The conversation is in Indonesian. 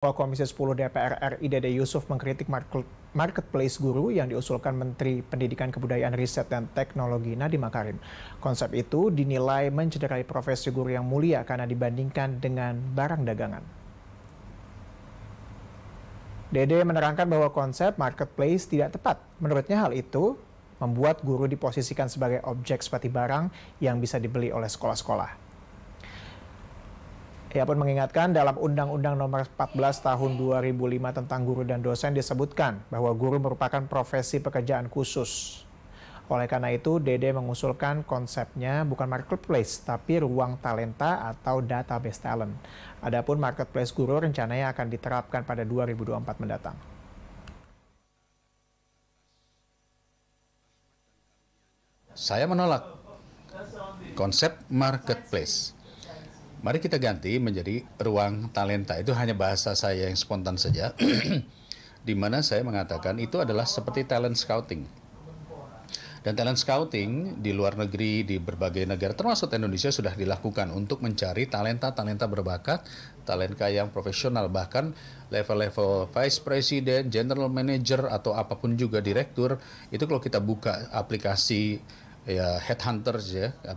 Ketua Komisi 10 DPR RI Dede Yusuf mengkritik marketplace guru yang diusulkan Menteri Pendidikan Kebudayaan Riset dan Teknologi Nadiem Makarim. Konsep itu dinilai mencederai profesi guru yang mulia karena dibandingkan dengan barang dagangan. Dede menerangkan bahwa konsep marketplace tidak tepat. Menurutnya hal itu membuat guru diposisikan sebagai objek seperti barang yang bisa dibeli oleh sekolah-sekolah. Ia pun mengingatkan dalam Undang-Undang Nomor 14 Tahun 2005 tentang guru dan dosen disebutkan bahwa guru merupakan profesi pekerjaan khusus. Oleh karena itu, Dede mengusulkan konsepnya bukan marketplace, tapi ruang talenta atau database talent. Adapun marketplace guru rencananya akan diterapkan pada 2024 mendatang. Saya menolak konsep marketplace Mari kita ganti menjadi ruang talenta. Itu hanya bahasa saya yang spontan saja. di mana saya mengatakan itu adalah seperti talent scouting. Dan talent scouting di luar negeri, di berbagai negara, termasuk Indonesia sudah dilakukan untuk mencari talenta-talenta berbakat, talenta yang profesional, bahkan level-level vice president, general manager, atau apapun juga direktur, itu kalau kita buka aplikasi ya headhunters ya,